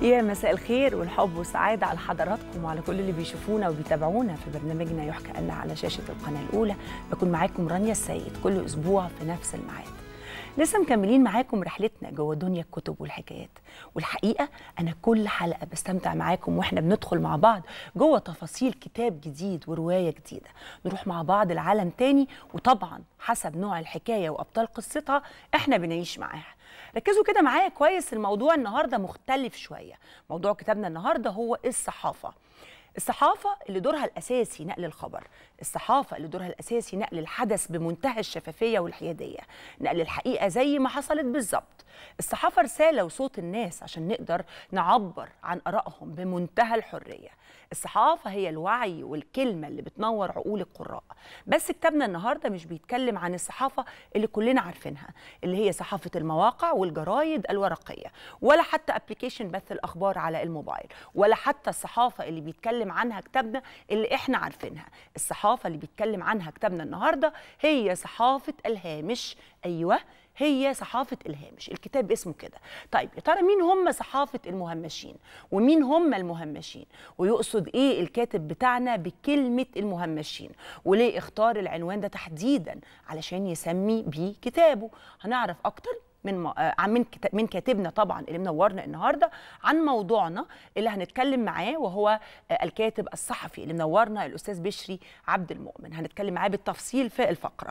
يا مساء الخير والحب والسعادة على حضراتكم وعلى كل اللي بيشوفونا وبيتابعونا في برنامجنا يحكى أن على شاشة القناة الأولى بكون معاكم رانيا السيد كل أسبوع في نفس الميعاد لسه مكملين معاكم رحلتنا جوه دنيا الكتب والحكايات والحقيقه انا كل حلقه بستمتع معاكم واحنا بندخل مع بعض جوه تفاصيل كتاب جديد وروايه جديده نروح مع بعض العالم تاني وطبعا حسب نوع الحكايه وابطال قصتها احنا بنعيش معاها ركزوا كده معايا كويس الموضوع النهارده مختلف شويه موضوع كتابنا النهارده هو الصحافه الصحافة اللي دورها الأساسي نقل الخبر الصحافة اللي دورها الأساسي نقل الحدث بمنتهى الشفافية والحيادية نقل الحقيقة زي ما حصلت بالظبط الصحافة رسالة وصوت الناس عشان نقدر نعبر عن آرائهم بمنتهى الحرية الصحافة هي الوعي والكلمة اللي بتنور عقول القراء بس كتابنا النهاردة مش بيتكلم عن الصحافة اللي كلنا عارفينها اللي هي صحافة المواقع والجرايد الورقية ولا حتى أبليكيشن بث الأخبار على الموبايل ولا حتى الصحافة اللي بيتكلم بيتكلم عنها كتابنا اللي احنا عارفينها الصحافه اللي بيتكلم عنها كتابنا النهارده هي صحافه الهامش ايوه هي صحافة الهامش الكتاب اسمه كده طيب يا ترى مين هم صحافة المهمشين ومين هم المهمشين ويقصد ايه الكاتب بتاعنا بكلمة المهمشين وليه اختار العنوان ده تحديدا علشان يسمي بيه كتابه هنعرف اكتر من آه، من من كاتبنا طبعا اللي منورنا النهارده عن موضوعنا اللي هنتكلم معاه وهو آه، الكاتب الصحفي اللي منورنا الاستاذ بشري عبد المؤمن هنتكلم معاه بالتفصيل في الفقره